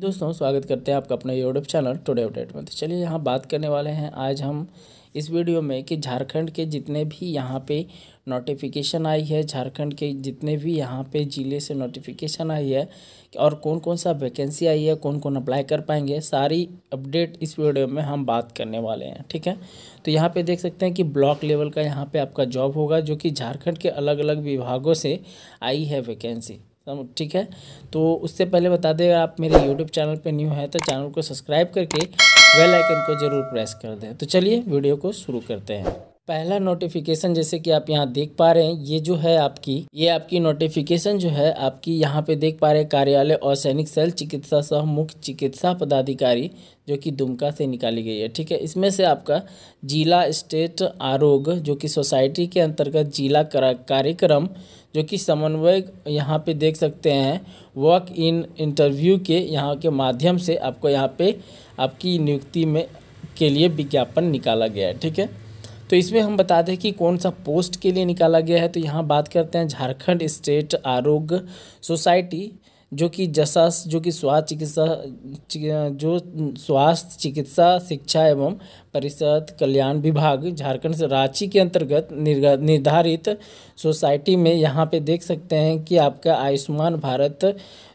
दोस्तों स्वागत करते हैं आपका अपने यूट्यूब चैनल टुडे अपडेट में तो चलिए यहाँ बात करने वाले हैं आज हम इस वीडियो में कि झारखंड के जितने भी यहाँ पे नोटिफिकेशन आई है झारखंड के जितने भी यहाँ पे ज़िले से नोटिफिकेशन आई है और कौन कौन सा वैकेंसी आई है कौन कौन अप्लाई कर पाएंगे सारी अपडेट इस वीडियो में हम बात करने वाले हैं ठीक है तो यहाँ पे देख सकते हैं कि ब्लॉक लेवल का यहाँ पे आपका जॉब होगा जो कि झारखंड के अलग अलग विभागों से आई है वैकेंसी ठीक है तो उससे पहले बता दें आप मेरे यूट्यूब चैनल पर न्यू है तो चैनल को सब्सक्राइब करके बेल आइकन को ज़रूर प्रेस कर दें तो चलिए वीडियो को शुरू करते हैं पहला नोटिफिकेशन जैसे कि आप यहाँ देख पा रहे हैं ये जो है आपकी ये आपकी नोटिफिकेशन जो है आपकी यहाँ पे देख पा रहे कार्यालय और सैनिक सेल चिकित्सा सह मुख्य चिकित्सा पदाधिकारी जो कि दुमका से निकाली गई है ठीक है इसमें से आपका जिला स्टेट आरोग्य जो कि सोसाइटी के अंतर्गत जिला कार्यक्रम जो कि समन्वय यहाँ पे देख सकते हैं वर्क इन इंटरव्यू के यहाँ के माध्यम से आपको यहाँ पे आपकी नियुक्ति में के लिए विज्ञापन निकाला गया है ठीक है तो इसमें हम बता दें कि कौन सा पोस्ट के लिए निकाला गया है तो यहाँ बात करते हैं झारखंड स्टेट आरोग्य सोसाइटी जो कि जसास जो कि स्वास्थ्य चिकित्सा जो स्वास्थ्य चिकित्सा शिक्षा एवं परिषद कल्याण विभाग झारखंड से रांची के अंतर्गत निर्धारित सोसाइटी में यहाँ पे देख सकते हैं कि आपका आयुष्मान भारत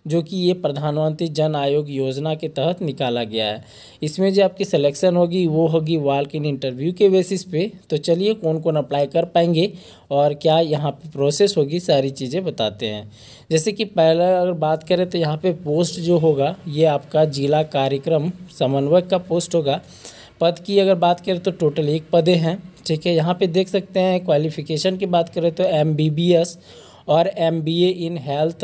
जो कि ये प्रधानमंत्री जन आयोग योजना के तहत निकाला गया है इसमें जो आपकी सिलेक्शन होगी वो होगी वाल्क इन इंटरव्यू के बेसिस पे तो चलिए कौन कौन अप्लाई कर पाएंगे और क्या यहाँ पे प्रोसेस होगी सारी चीज़ें बताते हैं जैसे कि पहला अगर बात करें तो यहाँ पे पोस्ट जो होगा ये आपका जिला कार्यक्रम समन्वयक का पोस्ट होगा पद की अगर बात करें तो टोटल एक पदे हैं ठीक है यहाँ पे देख सकते हैं क्वालिफिकेशन की बात करें तो एम और एम इन हेल्थ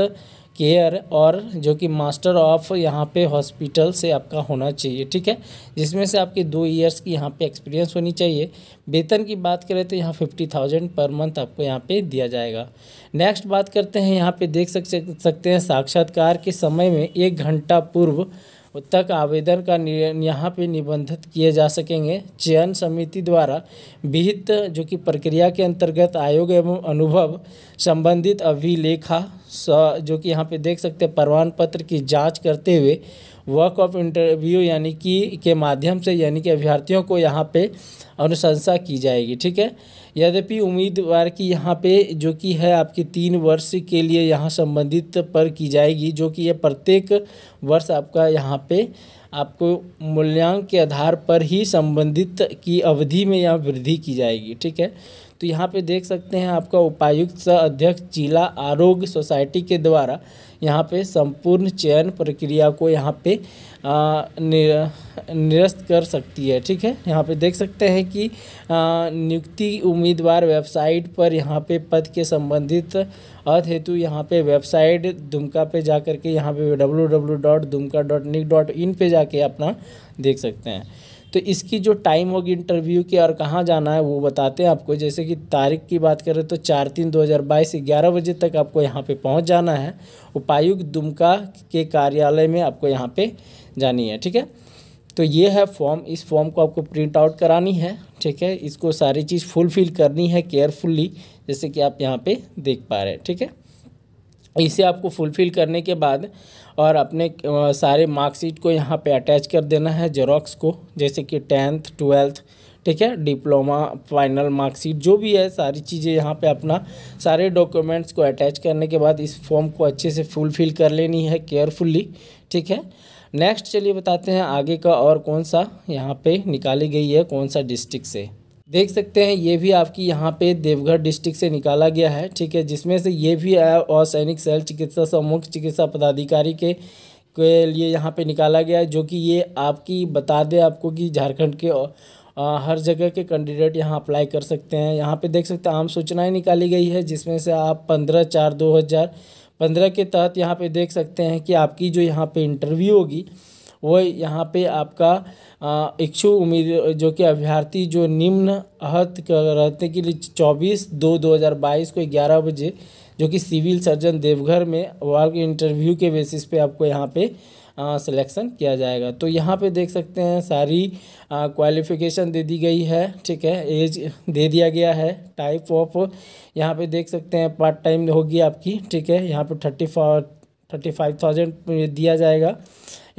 केयर और जो कि मास्टर ऑफ यहाँ पे हॉस्पिटल से आपका होना चाहिए ठीक है जिसमें से आपके दो इयर्स की यहाँ पे एक्सपीरियंस होनी चाहिए वेतन की बात करें तो यहाँ फिफ्टी थाउजेंड पर मंथ आपको यहाँ पे दिया जाएगा नेक्स्ट बात करते हैं यहाँ पे देख सक सकते हैं साक्षात्कार के समय में एक घंटा पूर्व तक आवेदन का यहाँ पे निबंधित किए जा सकेंगे चयन समिति द्वारा विहित जो कि प्रक्रिया के अंतर्गत आयोग एवं अनुभव संबंधित अभिलेखा जो कि यहाँ पे देख सकते हैं प्रमाण पत्र की जांच करते हुए वर्क ऑफ इंटरव्यू यानी कि के माध्यम से यानी कि अभ्यर्थियों को यहाँ पे अनुशंसा की जाएगी ठीक है यद्यपि उम्मीदवार की यहाँ पे जो कि है आपकी तीन वर्ष के लिए यहाँ संबंधित पर की जाएगी जो कि यह प्रत्येक वर्ष आपका यहाँ पे आपको मूल्यांक के आधार पर ही संबंधित की अवधि में यहाँ वृद्धि की जाएगी ठीक है तो यहाँ पे देख सकते हैं आपका उपायुक्त सह अध्यक्ष जिला आरोग्य सोसाइटी के द्वारा यहाँ पे संपूर्ण चयन प्रक्रिया को यहाँ पे निरस्त कर सकती है ठीक है यहाँ पे देख सकते हैं कि नियुक्ति उम्मीदवार वेबसाइट पर यहाँ पे पद के संबंधित अर्थ हेतु यहाँ पे वेबसाइट दुमका पे जा करके यहाँ पे W W dot Dumka dot nic dot in पर जाके अपना देख सकते हैं तो इसकी जो टाइम होगी इंटरव्यू की और कहाँ जाना है वो बताते हैं आपको जैसे कि तारीख की बात करें तो चार तीन दो हज़ार बाईस ग्यारह बजे तक आपको यहाँ पे पहुँच जाना है उपायुक्त दुमका के कार्यालय में आपको यहाँ पे जानी है ठीक है तो ये है फॉर्म इस फॉर्म को आपको प्रिंट आउट करानी है ठीक है इसको सारी चीज़ फुलफ़िल करनी है केयरफुल्ली जैसे कि आप यहाँ पर देख पा रहे हैं ठीक है इसे आपको फुलफ़िल करने के बाद और अपने सारे मार्कशीट को यहाँ पे अटैच कर देना है जेरोक्स को जैसे कि टेंथ ट्वेल्थ ठीक है डिप्लोमा फाइनल मार्कशीट जो भी है सारी चीज़ें यहाँ पे अपना सारे डॉक्यूमेंट्स को अटैच करने के बाद इस फॉर्म को अच्छे से फुलफ़िल कर लेनी है केयरफुली ठीक है नेक्स्ट चलिए बताते हैं आगे का और कौन सा यहाँ पर निकाली गई है कौन सा डिस्ट्रिक्ट से देख सकते हैं ये भी आपकी यहाँ पे देवघर डिस्ट्रिक्ट से निकाला गया है ठीक है जिसमें से ये भी असैनिक सेल चिकित्सा मुख्य चिकित्सा पदाधिकारी के के लिए यहाँ पे निकाला गया है जो कि ये आपकी बता दें आपको कि झारखंड के आ, हर जगह के कैंडिडेट यहाँ अप्लाई कर सकते हैं यहाँ पे देख सकते हैं आम सूचनाएँ निकाली गई है जिसमें से आप पंद्रह चार दो हज़ार पंद्रह के तहत यहाँ पे देख सकते हैं कि आपकी जो यहाँ पे इंटरव्यू होगी वो यहाँ पे आपका इच्छु उम्मीद जो कि अभ्यर्थी जो निम्न अहत रहते के लिए चौबीस दो दो हज़ार बाईस को ग्यारह बजे जो कि सिविल सर्जन देवघर में के इंटरव्यू के बेसिस पे आपको यहाँ पे सिलेक्शन किया जाएगा तो यहाँ पे देख सकते हैं सारी क्वालिफिकेशन दे दी गई है ठीक है एज दे दिया गया है टाइप ऑफ यहाँ पे देख सकते हैं पार्ट टाइम होगी आपकी ठीक है यहाँ पे थर्टी थर्टी फाइव थाउजेंड दिया जाएगा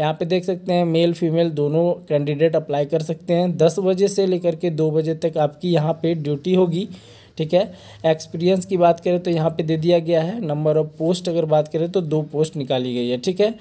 यहाँ पे देख सकते हैं मेल फीमेल दोनों कैंडिडेट अप्लाई कर सकते हैं दस बजे से लेकर के दो बजे तक आपकी यहाँ पे ड्यूटी होगी ठीक है एक्सपीरियंस की बात करें तो यहाँ पे दे दिया गया है नंबर ऑफ पोस्ट अगर बात करें तो दो पोस्ट निकाली गई है ठीक है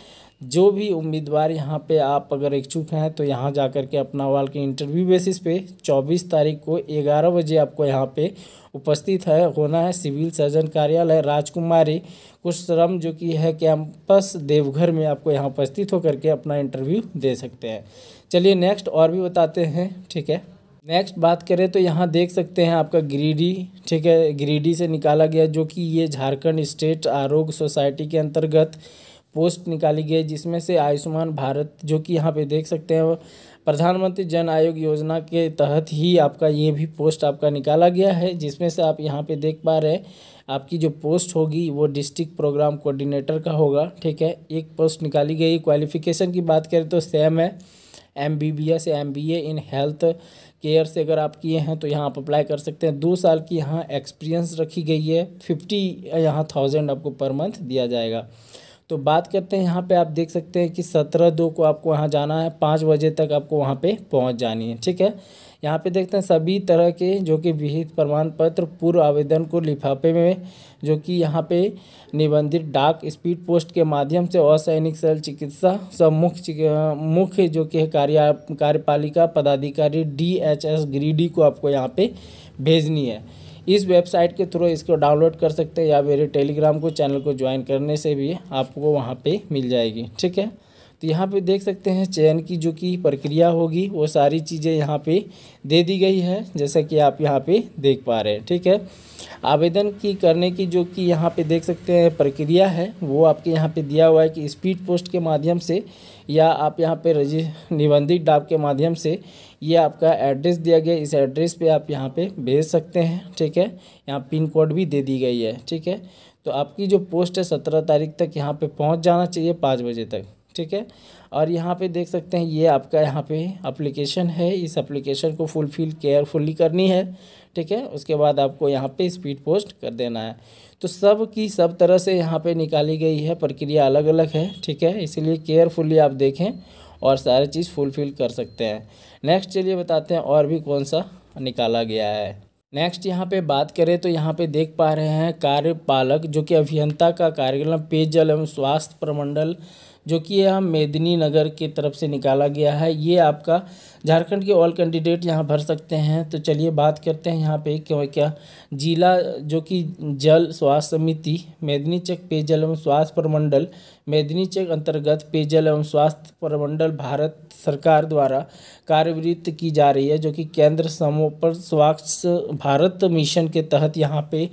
जो भी उम्मीदवार यहाँ पे आप अगर इच्छुक हैं तो यहाँ जा कर के अपना वाल के इंटरव्यू बेसिस पे 24 तारीख को 11 बजे आपको यहाँ पे उपस्थित है होना है सिविल सर्जन कार्यालय राजकुमारी कुश्रम जो कि है कैंपस देवघर में आपको यहाँ उपस्थित होकर के अपना इंटरव्यू दे सकते हैं चलिए नेक्स्ट और भी बताते हैं ठीक है नेक्स्ट बात करें तो यहाँ देख सकते हैं आपका ग्रीडी ठीक है ग्रीडी से निकाला गया जो कि ये झारखंड स्टेट आरोग्य सोसाइटी के अंतर्गत पोस्ट निकाली गई जिसमें से आयुष्मान भारत जो कि यहाँ पे देख सकते हैं प्रधानमंत्री जन आयोग योजना के तहत ही आपका ये भी पोस्ट आपका निकाला गया है जिसमें से आप यहाँ पे देख पा रहे हैं आपकी जो पोस्ट होगी वो डिस्ट्रिक्ट प्रोग्राम कोऑर्डिनेटर का होगा ठीक है एक पोस्ट निकाली गई क्वालिफिकेशन की बात करें तो सेम है M B B S M B A in health care से अगर आप किए हैं तो यहाँ आप अप्लाई कर सकते हैं दो साल की यहाँ एक्सपीरियंस रखी गई है फिफ्टी यहाँ थाउजेंड आपको पर मंथ दिया जाएगा तो बात करते हैं यहाँ पे आप देख सकते हैं कि सत्रह दो को आपको वहाँ जाना है पाँच बजे तक आपको वहाँ पे पहुँच जानी है ठीक है यहाँ पे देखते हैं सभी तरह के जो कि विहित प्रमाण पत्र पूर्व आवेदन को लिफाफे में जो कि यहाँ पे निबंधित डाक स्पीड पोस्ट के माध्यम से असैनिक सरल चिकित्सा सब मुख्य मुख्य जो कि है कार्य कार्यपालिका पदाधिकारी डी एच एस ग्रीडी को आपको यहाँ पे भेजनी है इस वेबसाइट के थ्रू इसको डाउनलोड कर सकते हैं या मेरे टेलीग्राम को चैनल को ज्वाइन करने से भी आपको वहाँ पे मिल जाएगी ठीक है तो यहाँ पे देख सकते हैं चयन की जो कि प्रक्रिया होगी वो सारी चीज़ें यहाँ पे दे दी गई है जैसा कि आप यहाँ पे देख पा रहे हैं ठीक है आवेदन की करने की जो कि यहाँ पे देख सकते हैं प्रक्रिया है वो आपके यहाँ पे दिया हुआ है कि स्पीड पोस्ट के माध्यम से या आप यहाँ पे रजि निबंधित डाक के माध्यम से ये आपका एड्रेस दिया गया इस एड्रेस पे आप यहाँ पे भेज सकते हैं ठीक है यहाँ पिन कोड भी दे दी गई है ठीक है तो आपकी जो पोस्ट है सत्रह तारीख तक यहाँ पे पहुँच जाना चाहिए पाँच बजे तक ठीक है और यहाँ पे देख सकते हैं ये आपका यहाँ पे अप्लीकेशन है इस अप्लीकेशन को फुलफिल केयरफुली करनी है ठीक है उसके बाद आपको यहाँ पे स्पीड पोस्ट कर देना है तो सब की सब तरह से यहाँ पे निकाली गई है प्रक्रिया अलग अलग है ठीक है इसीलिए केयरफुली आप देखें और सारे चीज़ फुलफ़िल कर सकते हैं नेक्स्ट चलिए बताते हैं और भी कौन सा निकाला गया है नेक्स्ट यहाँ पे बात करें तो यहाँ पे देख पा रहे हैं कार्यपालक जो कि अभियंता का कार्यक्रम पेयजल एवं स्वास्थ्य प्रमंडल जो कि यह नगर की तरफ से निकाला गया है ये आपका झारखंड के ऑल कैंडिडेट यहाँ भर सकते हैं तो चलिए बात करते हैं यहाँ पे क्यों क्या जिला जो कि जल स्वास्थ्य समिति मेदिनी चक पेयजल एवं स्वास्थ्य प्रमंडल मेदिनी चक अंतर्गत पेयजल एवं स्वास्थ्य प्रमंडल भारत सरकार द्वारा कार्यवृत्त की जा रही है जो कि केंद्र समोपर स्वास्थ्य भारत मिशन के तहत यहाँ पे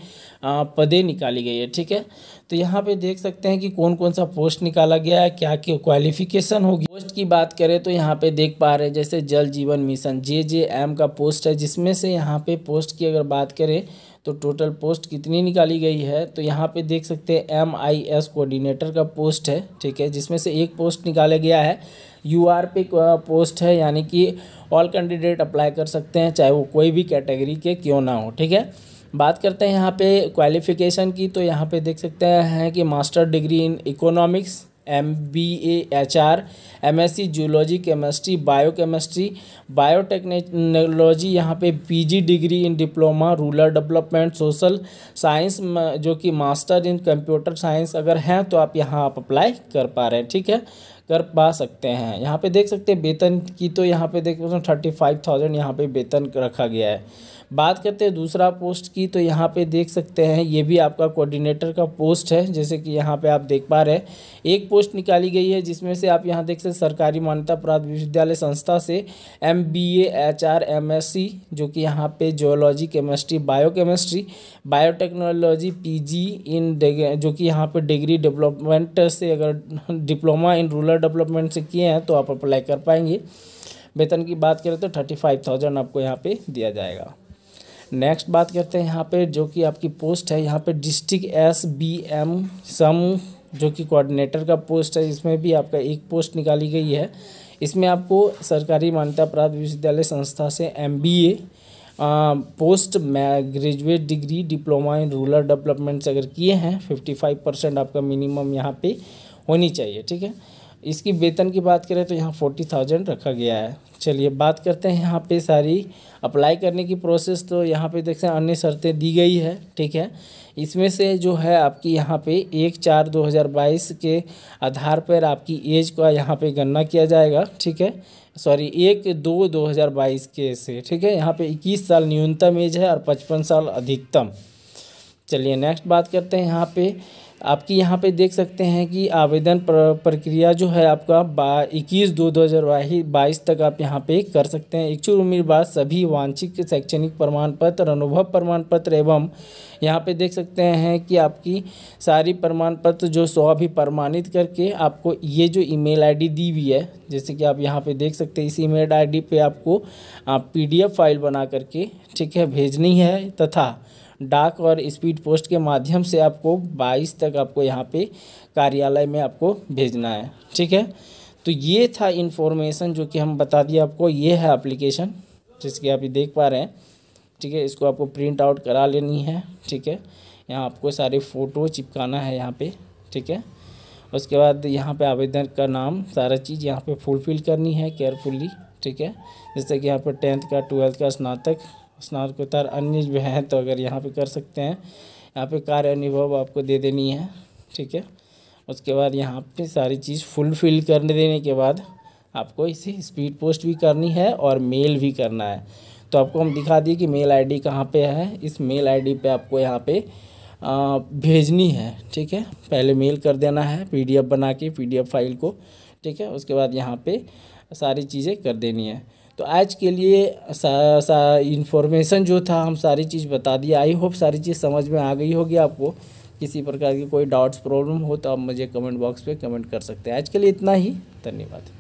पदें निकाली गई है ठीक है तो यहाँ पे देख सकते हैं कि कौन कौन सा पोस्ट निकाला गया है क्या क्या क्वालिफिकेशन होगी पोस्ट की बात करें तो यहाँ पे देख पा रहे हैं जैसे Jal Jeevan mission J J M का पोस्ट है जिसमें से यहाँ पे पोस्ट की अगर बात करें तो टोटल पोस्ट कितनी निकाली गई है तो यहाँ पे देख सकते हैं एम आई एस कोऑर्डिनेटर का पोस्ट है ठीक है जिसमें से एक पोस्ट निकाला गया है यू आर पे पोस्ट है यानी कि ऑल कैंडिडेट अप्लाई कर सकते हैं चाहे वो कोई भी कैटेगरी के क्यों ना हो ठीक है बात करते हैं यहाँ पे क्वालिफ़िकेशन की तो यहाँ पे देख सकते हैं कि master degree in economics M B H R M S C zoology chemistry bio chemistry biotechnology यहाँ पे P G degree in diploma rural development social science जो कि मास्टर इन कंप्यूटर साइंस अगर हैं तो आप यहाँ आप अप्लाई कर पा रहे हैं ठीक है कर पा सकते हैं यहाँ पे देख सकते हैं वेतन की तो यहाँ पे देख सकते थर्टी फाइव थाउजेंड यहाँ पर वेतन रखा गया है बात करते हैं दूसरा पोस्ट की तो यहाँ पे देख सकते हैं ये भी आपका कोऑर्डिनेटर का पोस्ट है जैसे कि यहाँ पे आप देख पा रहे हैं एक पोस्ट निकाली गई है जिसमें से आप यहाँ देख सकते सरकारी मान्यता प्राप्त विश्वविद्यालय संस्था से एम बी एस एमएससी जो कि यहाँ पे जोलॉजी केमिस्ट्री बायोकेमिस्ट्री बायोटेक्नोलॉजी जी इन जो कि यहाँ पर डिग्री डेवलपमेंट से अगर डिप्लोमा इन रूरल डेवलपमेंट से किए हैं तो आप अप्लाई कर पाएंगे वेतन की बात करें तो थर्टी फाइव थाउजेंड आपको यहाँ पे दिया जाएगा नेक्स्ट बात करते हैं यहाँ पे जो कि आपकी पोस्ट है यहाँ पे डिस्ट्रिक्ट एस बी एम सम जो कि कोऑर्डिनेटर का पोस्ट है इसमें भी आपका एक पोस्ट निकाली गई है इसमें आपको सरकारी मान्यता प्राप्त विश्वविद्यालय संस्था से M B A post graduate degree diploma in rural developments अगर किए हैं फिफ्टी फाइव परसेंट आपका मिनिमम यहाँ पे होनी चाहिए ठीक है इसकी वेतन की बात करें तो यहाँ फोर्टी थाउजेंड रखा गया है चलिए बात करते हैं यहाँ पे सारी अप्लाई करने की प्रोसेस तो यहाँ पे देखते हैं अन्य शर्तें दी गई है ठीक है इसमें से जो है आपकी यहाँ पे एक चार दो हज़ार बाईस के आधार पर आपकी एज का यहाँ पे गणना किया जाएगा ठीक है सॉरी एक दो दो हज़ार बाईस के से ठीक है यहाँ पे इक्कीस साल न्यूनतम एज है और पचपन साल अधिकतम चलिए नेक्स्ट बात करते हैं यहाँ पे आपकी यहाँ पे देख सकते हैं कि आवेदन प्र प्रक्रिया जो है आपका बा इक्कीस दो दो हज़ार बाईस तक आप यहाँ पे कर सकते हैं इच्छुक उम्मीदवार सभी वांछित शैक्षणिक प्रमाण पत्र अनुभव प्रमाण पत्र एवं यहाँ पे देख सकते हैं कि आपकी सारी प्रमाण पत्र जो सौ भी प्रमाणित करके आपको ये जो ईमेल आईडी दी हुई है जैसे कि आप यहाँ पे देख सकते हैं इस ईमेल आईडी पे आपको आप पीडीएफ फाइल बना करके ठीक है भेजनी है तथा डाक और स्पीड पोस्ट के माध्यम से आपको बाईस तक आपको यहाँ पे कार्यालय में आपको भेजना है ठीक है तो ये था इन्फॉर्मेशन जो कि हम बता दिए आपको ये है एप्लीकेशन जिसकी आप ये देख पा रहे हैं ठीक है इसको आपको प्रिंट आउट करा लेनी है ठीक है यहाँ आपको सारे फ़ोटो चिपकाना है यहाँ पर ठीक है उसके बाद यहाँ पे आवेदन का नाम सारा चीज़ यहाँ पे फुलफ़िल करनी है केयरफुली ठीक है जैसे कि यहाँ पर टेंथ का ट्वेल्थ का स्नातक स्नातकोत्तर अन्य भी हैं तो अगर यहाँ पे कर सकते हैं यहाँ पे कार्य अनुभव आपको दे देनी है ठीक है उसके बाद यहाँ पे सारी चीज़ फुलफिल करने देने के बाद आपको इसे स्पीड पोस्ट भी करनी है और मेल भी करना है तो आपको हम दिखा दिए कि मेल आईडी कहाँ पर है इस मेल आईडी पे आपको यहाँ पे आ, भेजनी है ठीक है पहले मेल कर देना है पीडीएफ बना के पीडीएफ फाइल को ठीक है उसके बाद यहाँ पे सारी चीज़ें कर देनी है तो आज के लिए इन्फॉर्मेशन जो था हम सारी चीज़ बता दिया आई होप सारी चीज़ समझ में आ गई होगी आपको किसी प्रकार की कोई डाउट्स प्रॉब्लम हो तो आप मुझे कमेंट बॉक्स पे कमेंट कर सकते हैं आज के लिए इतना ही धन्यवाद